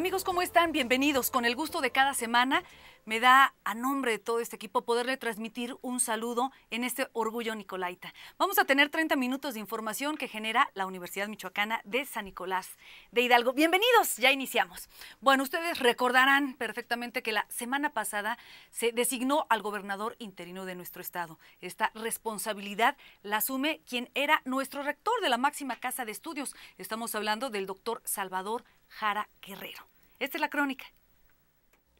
Amigos, ¿cómo están? Bienvenidos. Con el gusto de cada semana, me da a nombre de todo este equipo poderle transmitir un saludo en este Orgullo Nicolaita. Vamos a tener 30 minutos de información que genera la Universidad Michoacana de San Nicolás de Hidalgo. Bienvenidos, ya iniciamos. Bueno, ustedes recordarán perfectamente que la semana pasada se designó al gobernador interino de nuestro estado. Esta responsabilidad la asume quien era nuestro rector de la máxima casa de estudios. Estamos hablando del doctor Salvador Jara Guerrero. Esta es la crónica.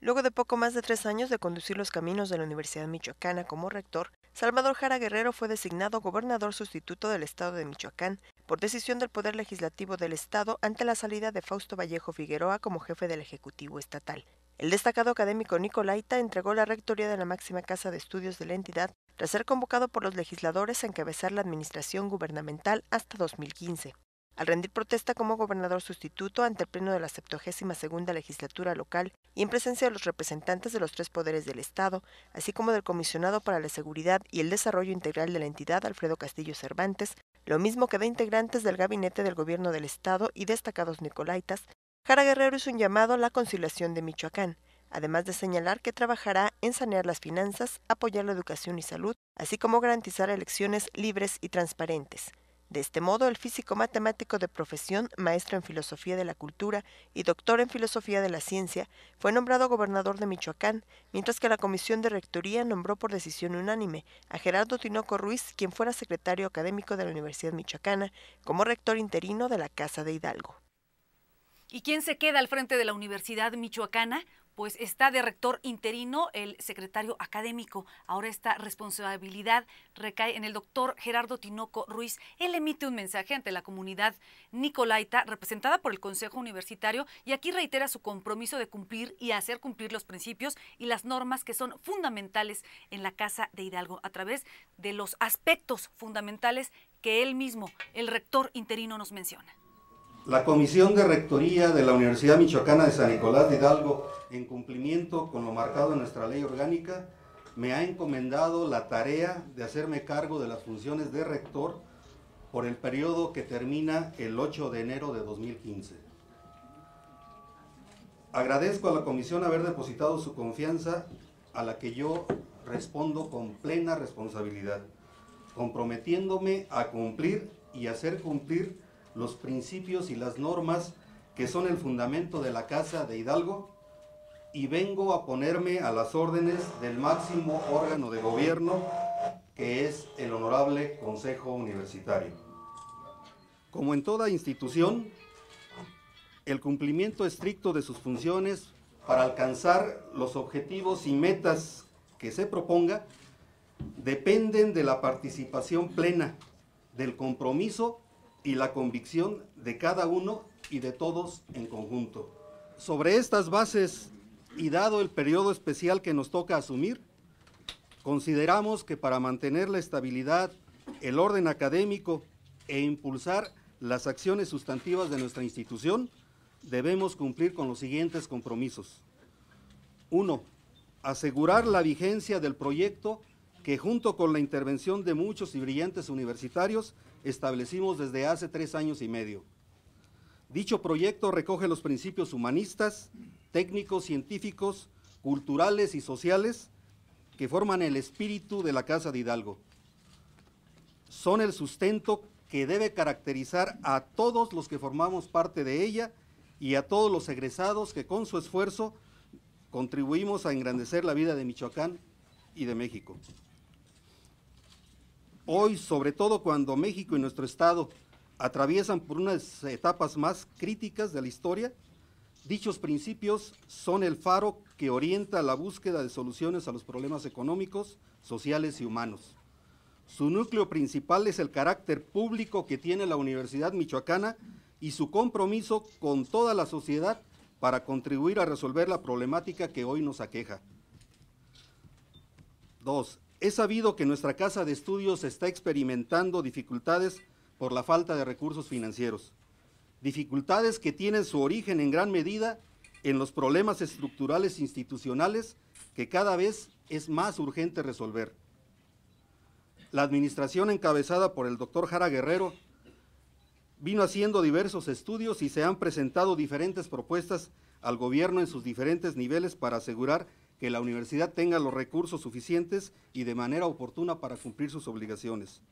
Luego de poco más de tres años de conducir los caminos de la Universidad Michoacana como rector, Salvador Jara Guerrero fue designado gobernador sustituto del Estado de Michoacán por decisión del Poder Legislativo del Estado ante la salida de Fausto Vallejo Figueroa como jefe del Ejecutivo Estatal. El destacado académico Nicolaita entregó la rectoría de la máxima casa de estudios de la entidad tras ser convocado por los legisladores a encabezar la administración gubernamental hasta 2015 al rendir protesta como gobernador sustituto ante el Pleno de la 72 Legislatura Local y en presencia de los representantes de los tres poderes del Estado, así como del comisionado para la Seguridad y el Desarrollo Integral de la entidad, Alfredo Castillo Cervantes, lo mismo que de integrantes del gabinete del Gobierno del Estado y destacados nicolaitas, Jara Guerrero hizo un llamado a la conciliación de Michoacán, además de señalar que trabajará en sanear las finanzas, apoyar la educación y salud, así como garantizar elecciones libres y transparentes. De este modo, el físico matemático de profesión, maestro en filosofía de la cultura y doctor en filosofía de la ciencia, fue nombrado gobernador de Michoacán, mientras que la comisión de rectoría nombró por decisión unánime a Gerardo Tinoco Ruiz, quien fuera secretario académico de la Universidad Michoacana, como rector interino de la Casa de Hidalgo. ¿Y quién se queda al frente de la Universidad Michoacana? Pues está de rector interino el secretario académico. Ahora esta responsabilidad recae en el doctor Gerardo Tinoco Ruiz. Él emite un mensaje ante la comunidad nicolaita, representada por el Consejo Universitario, y aquí reitera su compromiso de cumplir y hacer cumplir los principios y las normas que son fundamentales en la Casa de Hidalgo, a través de los aspectos fundamentales que él mismo, el rector interino, nos menciona la Comisión de Rectoría de la Universidad Michoacana de San Nicolás de Hidalgo, en cumplimiento con lo marcado en nuestra ley orgánica, me ha encomendado la tarea de hacerme cargo de las funciones de rector por el periodo que termina el 8 de enero de 2015. Agradezco a la comisión haber depositado su confianza a la que yo respondo con plena responsabilidad, comprometiéndome a cumplir y hacer cumplir los principios y las normas que son el fundamento de la Casa de Hidalgo y vengo a ponerme a las órdenes del máximo órgano de gobierno que es el Honorable Consejo Universitario. Como en toda institución, el cumplimiento estricto de sus funciones para alcanzar los objetivos y metas que se proponga dependen de la participación plena, del compromiso y la convicción de cada uno y de todos en conjunto. Sobre estas bases y dado el periodo especial que nos toca asumir, consideramos que para mantener la estabilidad, el orden académico e impulsar las acciones sustantivas de nuestra institución, debemos cumplir con los siguientes compromisos. Uno, Asegurar la vigencia del proyecto que junto con la intervención de muchos y brillantes universitarios establecimos desde hace tres años y medio. Dicho proyecto recoge los principios humanistas, técnicos, científicos, culturales y sociales que forman el espíritu de la Casa de Hidalgo. Son el sustento que debe caracterizar a todos los que formamos parte de ella y a todos los egresados que con su esfuerzo contribuimos a engrandecer la vida de Michoacán y de México hoy, sobre todo cuando México y nuestro Estado atraviesan por unas etapas más críticas de la historia, dichos principios son el faro que orienta la búsqueda de soluciones a los problemas económicos, sociales y humanos. Su núcleo principal es el carácter público que tiene la Universidad Michoacana y su compromiso con toda la sociedad para contribuir a resolver la problemática que hoy nos aqueja. Dos, es sabido que nuestra casa de estudios está experimentando dificultades por la falta de recursos financieros, dificultades que tienen su origen en gran medida en los problemas estructurales institucionales que cada vez es más urgente resolver. La administración encabezada por el doctor Jara Guerrero vino haciendo diversos estudios y se han presentado diferentes propuestas al gobierno en sus diferentes niveles para asegurar que la universidad tenga los recursos suficientes y de manera oportuna para cumplir sus obligaciones.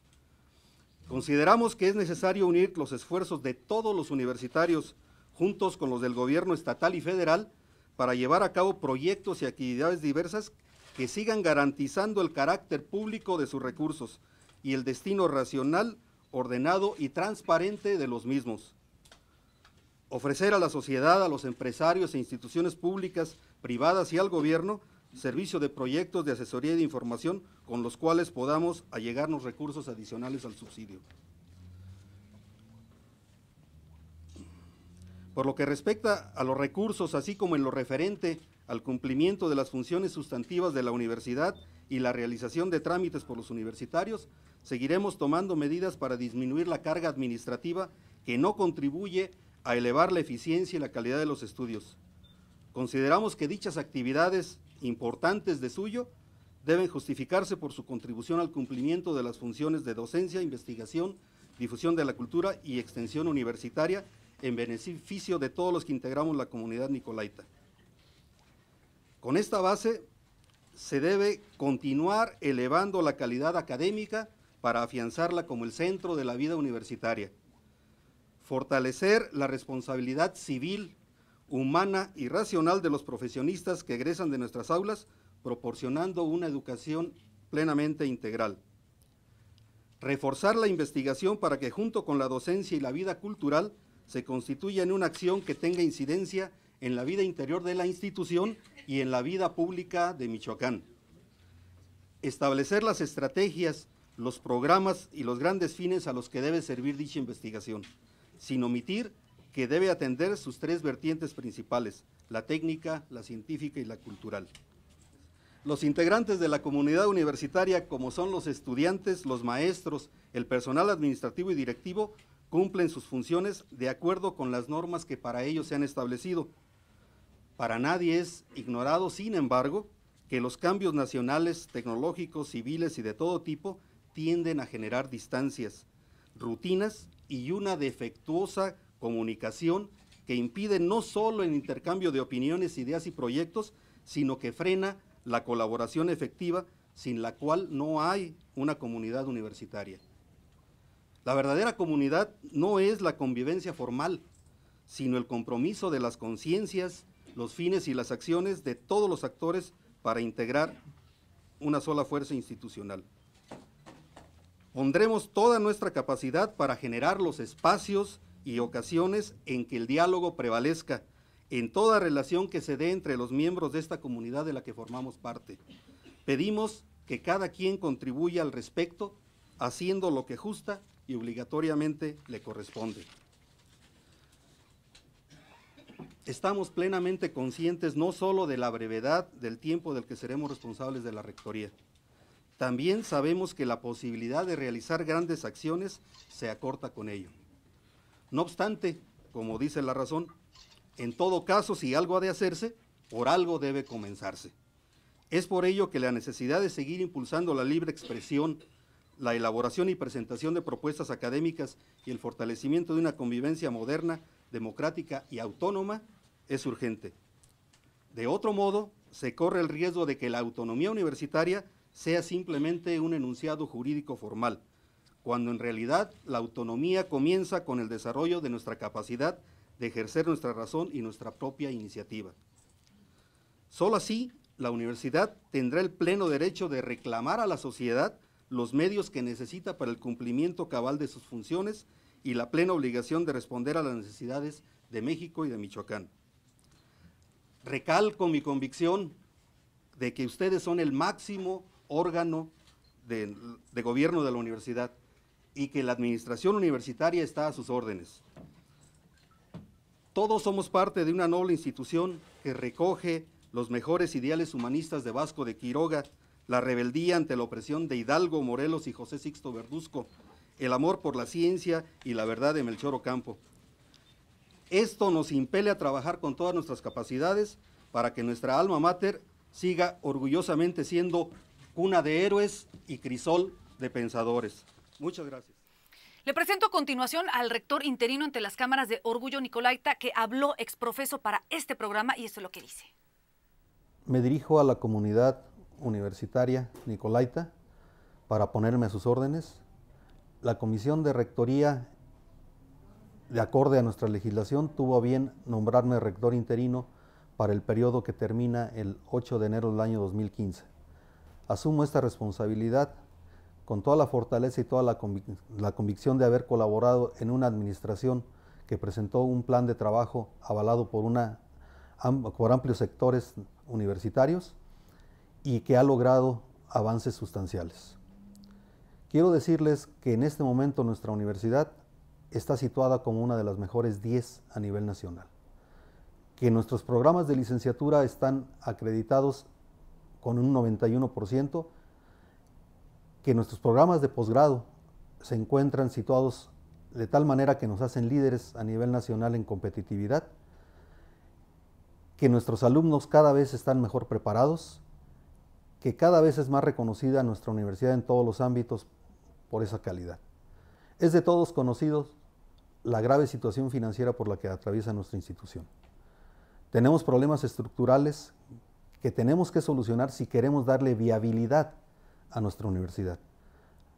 Consideramos que es necesario unir los esfuerzos de todos los universitarios juntos con los del gobierno estatal y federal para llevar a cabo proyectos y actividades diversas que sigan garantizando el carácter público de sus recursos y el destino racional, ordenado y transparente de los mismos. Ofrecer a la sociedad, a los empresarios e instituciones públicas privadas y al gobierno servicio de proyectos de asesoría y de información con los cuales podamos allegarnos recursos adicionales al subsidio. Por lo que respecta a los recursos, así como en lo referente al cumplimiento de las funciones sustantivas de la universidad y la realización de trámites por los universitarios, seguiremos tomando medidas para disminuir la carga administrativa que no contribuye a elevar la eficiencia y la calidad de los estudios. Consideramos que dichas actividades importantes de suyo deben justificarse por su contribución al cumplimiento de las funciones de docencia, investigación, difusión de la cultura y extensión universitaria en beneficio de todos los que integramos la comunidad nicolaita. Con esta base se debe continuar elevando la calidad académica para afianzarla como el centro de la vida universitaria, fortalecer la responsabilidad civil humana y racional de los profesionistas que egresan de nuestras aulas, proporcionando una educación plenamente integral. Reforzar la investigación para que junto con la docencia y la vida cultural se constituya en una acción que tenga incidencia en la vida interior de la institución y en la vida pública de Michoacán. Establecer las estrategias, los programas y los grandes fines a los que debe servir dicha investigación, sin omitir que debe atender sus tres vertientes principales, la técnica, la científica y la cultural. Los integrantes de la comunidad universitaria, como son los estudiantes, los maestros, el personal administrativo y directivo, cumplen sus funciones de acuerdo con las normas que para ellos se han establecido. Para nadie es ignorado, sin embargo, que los cambios nacionales, tecnológicos, civiles y de todo tipo tienden a generar distancias, rutinas y una defectuosa comunicación que impide no solo el intercambio de opiniones, ideas y proyectos, sino que frena la colaboración efectiva sin la cual no hay una comunidad universitaria. La verdadera comunidad no es la convivencia formal, sino el compromiso de las conciencias, los fines y las acciones de todos los actores para integrar una sola fuerza institucional. Pondremos toda nuestra capacidad para generar los espacios y ocasiones en que el diálogo prevalezca en toda relación que se dé entre los miembros de esta comunidad de la que formamos parte. Pedimos que cada quien contribuya al respecto, haciendo lo que justa y obligatoriamente le corresponde. Estamos plenamente conscientes no solo de la brevedad del tiempo del que seremos responsables de la Rectoría, también sabemos que la posibilidad de realizar grandes acciones se acorta con ello. No obstante, como dice la razón, en todo caso, si algo ha de hacerse, por algo debe comenzarse. Es por ello que la necesidad de seguir impulsando la libre expresión, la elaboración y presentación de propuestas académicas y el fortalecimiento de una convivencia moderna, democrática y autónoma es urgente. De otro modo, se corre el riesgo de que la autonomía universitaria sea simplemente un enunciado jurídico formal, cuando en realidad la autonomía comienza con el desarrollo de nuestra capacidad de ejercer nuestra razón y nuestra propia iniciativa. Solo así, la universidad tendrá el pleno derecho de reclamar a la sociedad los medios que necesita para el cumplimiento cabal de sus funciones y la plena obligación de responder a las necesidades de México y de Michoacán. Recalco mi convicción de que ustedes son el máximo órgano de, de gobierno de la universidad y que la administración universitaria está a sus órdenes. Todos somos parte de una noble institución que recoge los mejores ideales humanistas de Vasco de Quiroga, la rebeldía ante la opresión de Hidalgo, Morelos y José Sixto Verduzco, el amor por la ciencia y la verdad de Melchor Ocampo. Esto nos impele a trabajar con todas nuestras capacidades para que nuestra alma mater siga orgullosamente siendo cuna de héroes y crisol de pensadores. Muchas gracias. Le presento a continuación al rector interino ante las cámaras de Orgullo Nicolaita, que habló exprofeso para este programa y esto es lo que dice. Me dirijo a la comunidad universitaria Nicolaita para ponerme a sus órdenes. La comisión de rectoría, de acorde a nuestra legislación, tuvo a bien nombrarme rector interino para el periodo que termina el 8 de enero del año 2015. Asumo esta responsabilidad con toda la fortaleza y toda la, la convicción de haber colaborado en una administración que presentó un plan de trabajo avalado por, una, por amplios sectores universitarios y que ha logrado avances sustanciales. Quiero decirles que en este momento nuestra universidad está situada como una de las mejores 10 a nivel nacional, que nuestros programas de licenciatura están acreditados con un 91% que nuestros programas de posgrado se encuentran situados de tal manera que nos hacen líderes a nivel nacional en competitividad, que nuestros alumnos cada vez están mejor preparados, que cada vez es más reconocida nuestra universidad en todos los ámbitos por esa calidad. Es de todos conocidos la grave situación financiera por la que atraviesa nuestra institución. Tenemos problemas estructurales que tenemos que solucionar si queremos darle viabilidad a nuestra universidad.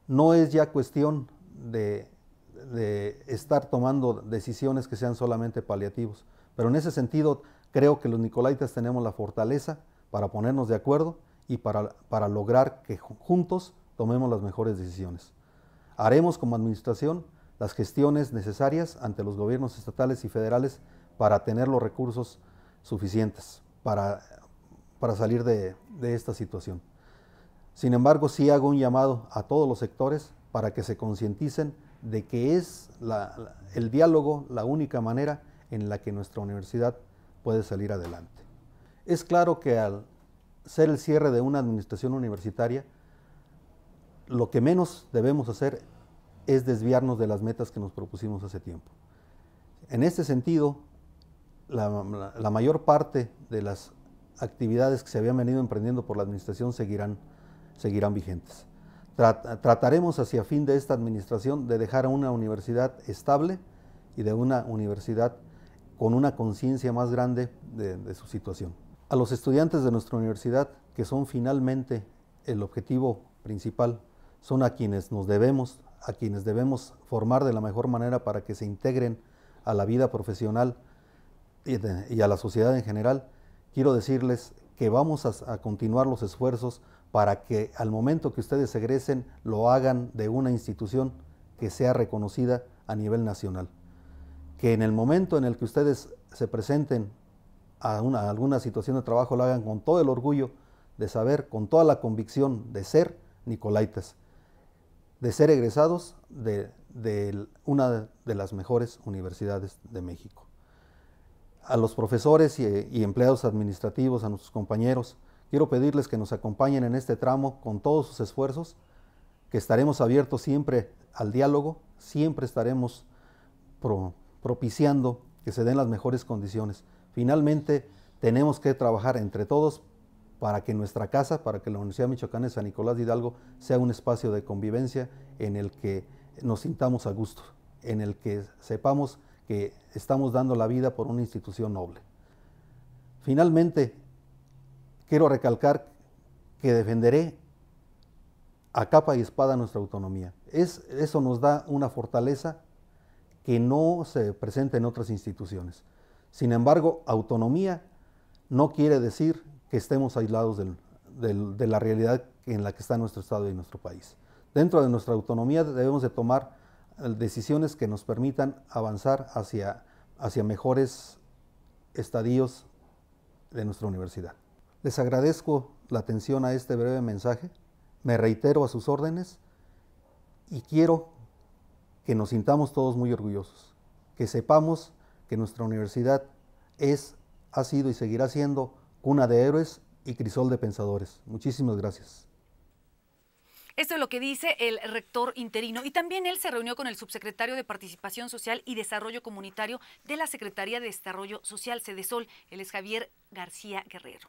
No es ya cuestión de, estar tomando decisiones que sean solamente paliativos, pero en ese sentido creo que los nicolaitas tenemos la fortaleza para ponernos de acuerdo y para, lograr que juntos tomemos las mejores decisiones. Haremos como administración las gestiones necesarias ante los gobiernos estatales y federales para tener los recursos suficientes para, para salir de, de esta situación. Sin embargo, sí hago un llamado a todos los sectores para que se concienticen de que es el diálogo la única manera en la que nuestra universidad puede salir adelante. Es claro que al ser el cierre de una administración universitaria, lo que menos debemos hacer es desviarnos de las metas que nos propusimos hace tiempo. En este sentido, la mayor parte de las actividades que se habían venido emprendiendo por la administración seguirán seguirán vigentes. trataremos hacia fin de esta administración de dejar a una universidad estable y de una universidad con una conciencia más grande de, su situación. A los estudiantes de nuestra universidad, que son finalmente el objetivo principal, son a quienes nos debemos, a quienes debemos formar de la mejor manera para que se integren a la vida profesional y, a la sociedad en general, quiero decirles que vamos a, continuar los esfuerzos para que al momento que ustedes egresen lo hagan de una institución que sea reconocida a nivel nacional. Que en el momento en el que ustedes se presenten a, alguna situación de trabajo lo hagan con todo el orgullo de saber, con toda la convicción de ser nicolaitas, de ser egresados de una de las mejores universidades de México a los profesores eh, y, empleados administrativos, a nuestros compañeros, quiero pedirles que nos acompañen en este tramo con todos sus esfuerzos, que estaremos abiertos siempre al diálogo, siempre estaremos propiciando que se den las mejores condiciones. Finalmente, tenemos que trabajar entre todos para que nuestra casa, para que la Universidad Michoacana de San Nicolás de Hidalgo sea un espacio de convivencia en el que nos sintamos a gusto, en el que sepamos que estamos dando la vida por una institución noble. Finalmente, quiero recalcar que defenderé a capa y espada nuestra autonomía. Es, eso nos da una fortaleza que no se presenta en otras instituciones. Sin embargo, autonomía no quiere decir que estemos aislados de la realidad en la que está nuestro Estado y nuestro país. Dentro de nuestra autonomía debemos de tomar decisiones que nos permitan avanzar hacia, hacia mejores estadios de nuestra universidad. Les agradezco la atención a este breve mensaje, me reitero a sus órdenes y quiero que nos sintamos todos muy orgullosos, que sepamos que nuestra universidad es, ha sido y seguirá siendo cuna de héroes y crisol de pensadores. Muchísimas gracias. Esto es lo que dice el rector interino. Y también él se reunió con el subsecretario de Participación Social y Desarrollo Comunitario de la Secretaría de Desarrollo Social, Cedesol. el es Javier García Guerrero.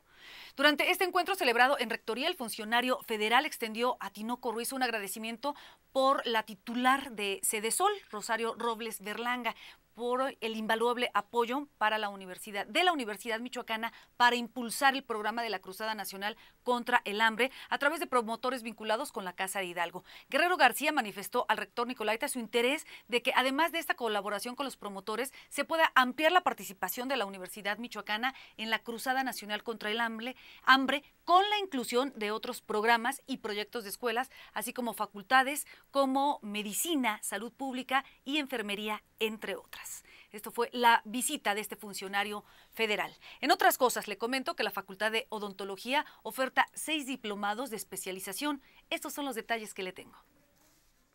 Durante este encuentro celebrado en Rectoría, el funcionario federal extendió a Tinoco Ruiz un agradecimiento por la titular de Cedesol, Rosario Robles Berlanga, por el invaluable apoyo para la universidad, de la Universidad Michoacana, para impulsar el programa de la Cruzada Nacional contra el Hambre a través de promotores vinculados con la Casa de Hidalgo. Guerrero García manifestó al rector Nicolaita su interés de que, además de esta colaboración con los promotores, se pueda ampliar la participación de la Universidad Michoacana en la Cruzada Nacional contra el Hambre, hambre con la inclusión de otros programas y proyectos de escuelas, así como facultades como medicina, salud pública y enfermería, entre otras. Esto fue la visita de este funcionario federal. En otras cosas, le comento que la Facultad de Odontología oferta seis diplomados de especialización. Estos son los detalles que le tengo.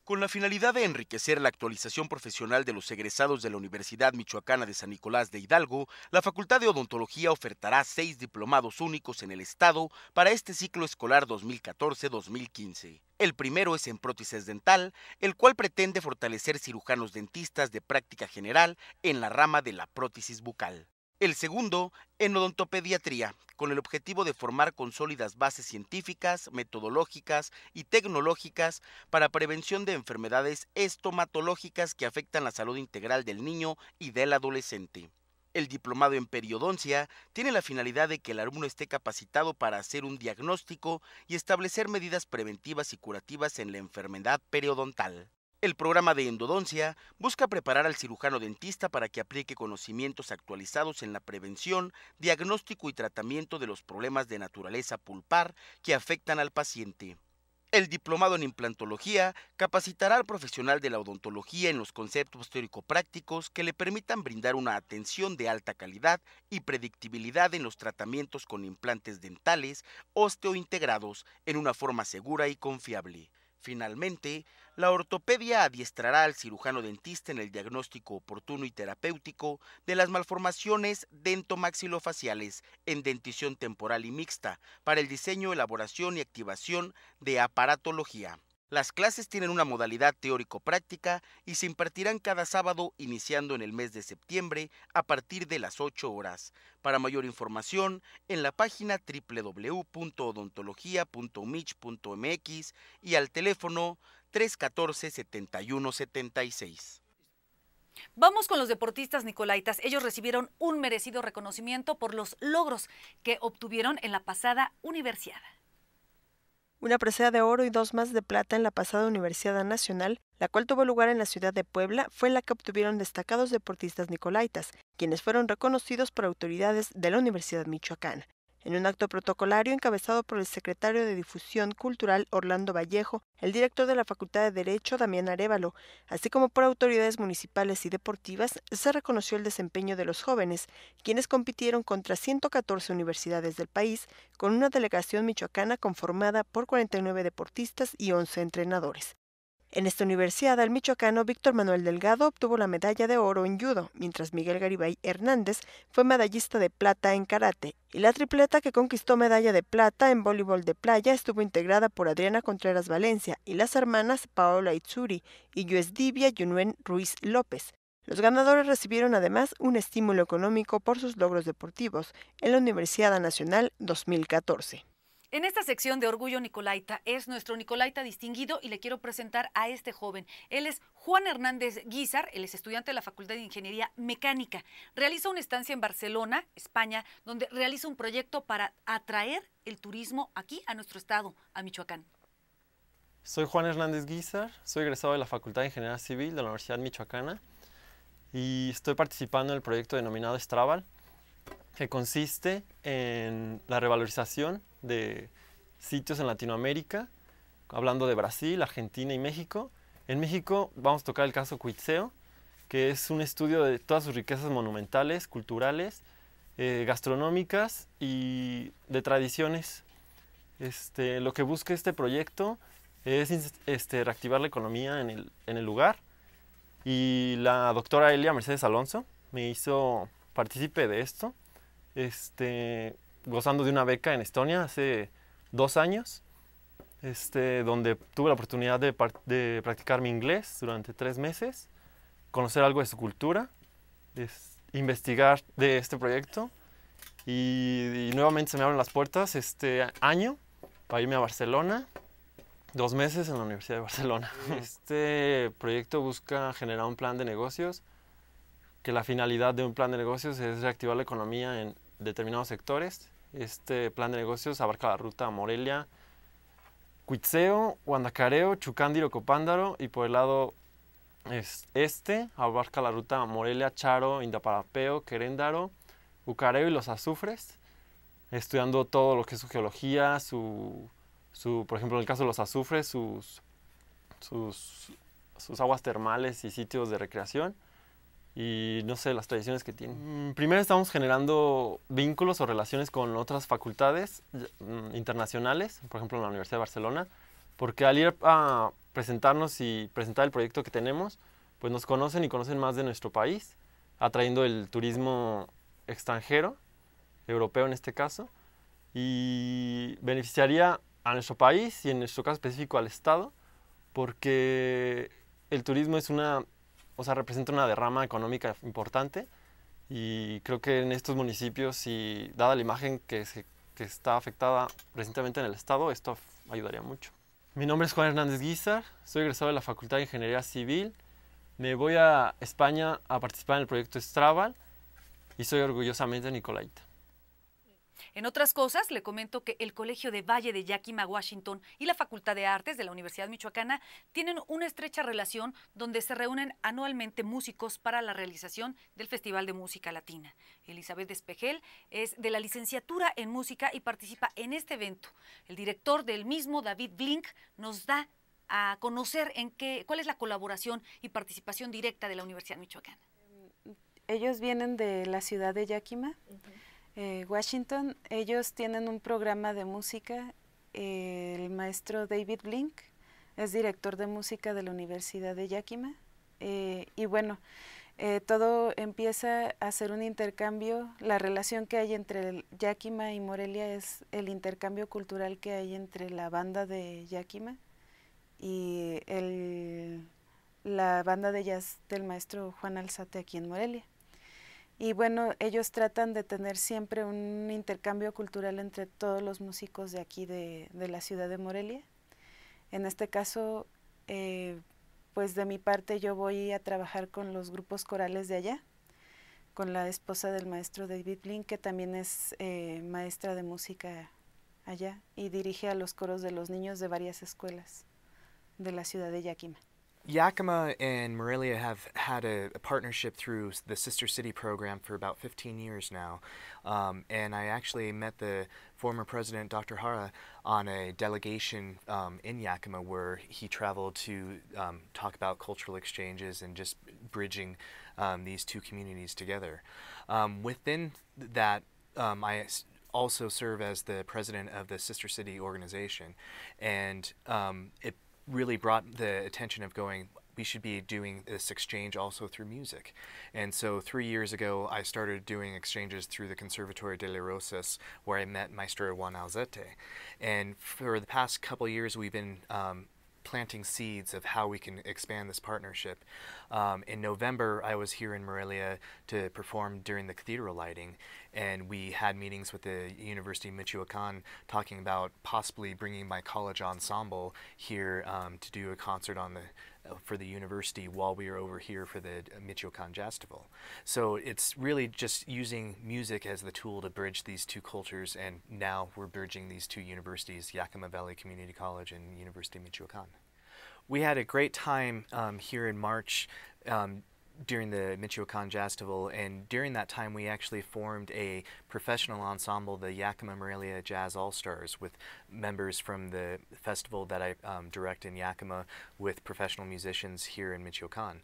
Con la finalidad de enriquecer la actualización profesional de los egresados de la Universidad Michoacana de San Nicolás de Hidalgo, la Facultad de Odontología ofertará seis diplomados únicos en el Estado para este ciclo escolar 2014-2015. El primero es en prótesis dental, el cual pretende fortalecer cirujanos dentistas de práctica general en la rama de la prótesis bucal. El segundo, en odontopediatría, con el objetivo de formar con sólidas bases científicas, metodológicas y tecnológicas para prevención de enfermedades estomatológicas que afectan la salud integral del niño y del adolescente. El diplomado en periodoncia tiene la finalidad de que el alumno esté capacitado para hacer un diagnóstico y establecer medidas preventivas y curativas en la enfermedad periodontal. El programa de endodoncia busca preparar al cirujano dentista para que aplique conocimientos actualizados en la prevención, diagnóstico y tratamiento de los problemas de naturaleza pulpar que afectan al paciente. El diplomado en implantología capacitará al profesional de la odontología en los conceptos teórico-prácticos que le permitan brindar una atención de alta calidad y predictibilidad en los tratamientos con implantes dentales osteointegrados en una forma segura y confiable. Finalmente, la ortopedia adiestrará al cirujano dentista en el diagnóstico oportuno y terapéutico de las malformaciones dentomaxilofaciales en dentición temporal y mixta para el diseño, elaboración y activación de aparatología. Las clases tienen una modalidad teórico-práctica y se impartirán cada sábado iniciando en el mes de septiembre a partir de las 8 horas. Para mayor información, en la página www.odontología.umich.mx y al teléfono 314-7176. Vamos con los deportistas nicolaitas. Ellos recibieron un merecido reconocimiento por los logros que obtuvieron en la pasada universidad. Una presea de oro y dos más de plata en la pasada Universidad Nacional, la cual tuvo lugar en la ciudad de Puebla, fue la que obtuvieron destacados deportistas nicolaitas, quienes fueron reconocidos por autoridades de la Universidad Michoacán. En un acto protocolario encabezado por el secretario de Difusión Cultural Orlando Vallejo, el director de la Facultad de Derecho Damián Arevalo, así como por autoridades municipales y deportivas, se reconoció el desempeño de los jóvenes, quienes compitieron contra 114 universidades del país, con una delegación michoacana conformada por 49 deportistas y 11 entrenadores. En esta universidad, el michoacano Víctor Manuel Delgado obtuvo la medalla de oro en judo, mientras Miguel Garibay Hernández fue medallista de plata en karate. Y la tripleta que conquistó medalla de plata en voleibol de playa estuvo integrada por Adriana Contreras Valencia y las hermanas Paola Itzuri y Yuesdivia Yunuen Ruiz López. Los ganadores recibieron además un estímulo económico por sus logros deportivos en la Universidad Nacional 2014. En esta sección de Orgullo Nicolaita es nuestro Nicolaita distinguido y le quiero presentar a este joven. Él es Juan Hernández Guizar, él es estudiante de la Facultad de Ingeniería Mecánica. Realiza una estancia en Barcelona, España, donde realiza un proyecto para atraer el turismo aquí a nuestro estado, a Michoacán. Soy Juan Hernández Guizar, soy egresado de la Facultad de Ingeniería Civil de la Universidad Michoacana y estoy participando en el proyecto denominado Estrabal que consiste en la revalorización de sitios en Latinoamérica, hablando de Brasil, Argentina y México. En México vamos a tocar el caso Cuitzeo, que es un estudio de todas sus riquezas monumentales, culturales, eh, gastronómicas y de tradiciones. Este, lo que busca este proyecto es este, reactivar la economía en el, en el lugar. Y la doctora Elia Mercedes Alonso me hizo Participe de esto, este, gozando de una beca en Estonia hace dos años, este, donde tuve la oportunidad de, practicar mi inglés durante tres meses, conocer algo de su cultura, investigar de este proyecto y, y, nuevamente se me abren las puertas este año para irme a Barcelona, dos meses en la Universidad de Barcelona. Mm. Este proyecto busca generar un plan de negocios que la finalidad de un plan de negocios es reactivar la economía en determinados sectores. Este plan de negocios abarca la ruta Morelia, Cuitzeo, Guandacareo, Chucandiro, Copándaro y por el lado este abarca la ruta Morelia, Charo, Indaparapeo, Queréndaro, Ucareo y los azufres, estudiando todo lo que es su geología, su, por ejemplo en el caso de los azufres, sus, sus, sus aguas termales y sitios de recreación y no sé, las tradiciones que tienen. Mm, primero estamos generando vínculos o relaciones con otras facultades mm, internacionales, por ejemplo la Universidad de Barcelona, porque al ir a presentarnos y presentar el proyecto que tenemos, pues nos conocen y conocen más de nuestro país, atrayendo el turismo extranjero, europeo en este caso, y beneficiaría a nuestro país y en nuestro caso específico al Estado, porque el turismo es una o sea, representa una derrama económica importante y creo que en estos municipios y dada la imagen que, se, que está afectada recientemente en el Estado, esto ayudaría mucho. Mi nombre es Juan Hernández Guizar, soy egresado de la Facultad de Ingeniería Civil, me voy a España a participar en el proyecto Strabal y soy orgullosamente nicolaita. En otras cosas, le comento que el Colegio de Valle de Yakima, Washington y la Facultad de Artes de la Universidad Michoacana tienen una estrecha relación donde se reúnen anualmente músicos para la realización del Festival de Música Latina. Elizabeth Despejel es de la licenciatura en música y participa en este evento. El director del mismo, David Blink, nos da a conocer en qué, cuál es la colaboración y participación directa de la Universidad Michoacana. Em, Ellos vienen de la ciudad de Yakima. Eh, Washington. Ellos tienen un programa de música. Eh, el maestro David Blink es director de música de la Universidad de Yakima. Eh, y bueno, todo empieza a ser un intercambio. La relación que hay entre el Yakima y Morelia es el intercambio cultural que hay entre la banda de Yakima y el, la banda de jazz del maestro Juan Alzate aquí en Morelia. Y bueno, ellos tratan de tener siempre un intercambio cultural entre todos los músicos de aquí, de, la ciudad de Morelia. En este caso, eh, pues de mi parte yo voy a trabajar con los grupos corales de allá, con la esposa del maestro David Blin, que también es eh, maestra de música allá y dirige a los coros de los niños de varias escuelas de la ciudad de Yakima. Yakima and Morelia have had a, a, partnership through the Sister City program for about 15 years now. Um, and I actually met the former president, Dr. Hara, on a delegation um, in Yakima where he traveled to um, talk about cultural exchanges and just bridging um, these two communities together. Um, within that, um, I also serve as the president of the Sister City organization. And it really brought the attention of going, we should be doing this exchange also through music. And so three years ago, I started doing exchanges through the Conservatorio de la Rosas, where I met Maestro Juan Alzete. And for the past couple years, we've been um, planting seeds of how we can expand this partnership. Um, in November, I was here in Morelia to perform during the cathedral lighting, and we had meetings with the University of Michoacan talking about possibly bringing my college ensemble here um, to do a concert on the for the university while we are over here for the Michoacan Jazz Festival. So it's really just using music as the tool to bridge these two cultures, and now we're bridging these two universities, Yakima Valley Community College and University of Michoacan. We had a great time um, here in March um, during the Michoacan Jazz Festival, and during that time, we actually formed a professional ensemble, the Yakima Morelia Jazz All Stars, with members from the festival that I um, direct in Yakima with professional musicians here in Michoacan.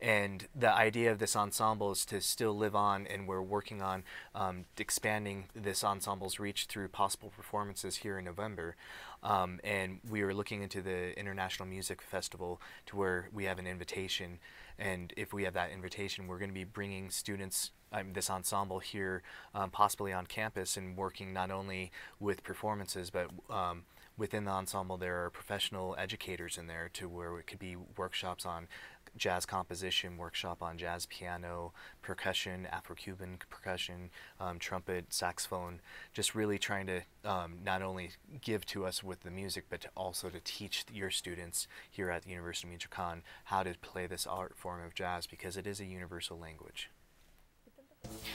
And the idea of this ensemble is to still live on, and we're working on um, expanding this ensemble's reach through possible performances here in November. Um, and we are looking into the International Music Festival to where we have an invitation. And if we have that invitation, we're going to be bringing students, um, this ensemble here, um, possibly on campus and working not only with performances, but um, within the ensemble, there are professional educators in there to where it could be workshops on jazz composition workshop on jazz piano, percussion, Afro-Cuban percussion, um, trumpet, saxophone, just really trying to um, not only give to us with the music, but to also to teach your students here at the University of Michoacan how to play this art form of jazz because it is a universal language.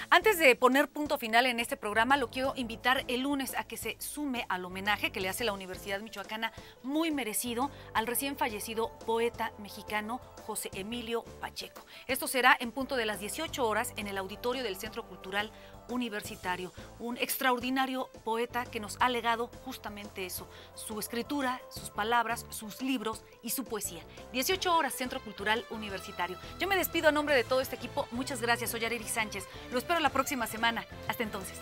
Antes de poner punto final en este programa, lo quiero invitar el lunes a que se sume al homenaje que le hace la Universidad Michoacana, muy merecido, al recién fallecido poeta mexicano José Emilio Pacheco. Esto será en punto de las 18 horas en el auditorio del Centro Cultural Universitario, un extraordinario poeta que nos ha legado justamente eso, su escritura, sus palabras, sus libros y su poesía. 18 horas Centro Cultural Universitario. Yo me despido a nombre de todo este equipo. Muchas gracias. Soy Ariel Sánchez. Lo espero la próxima semana. Hasta entonces.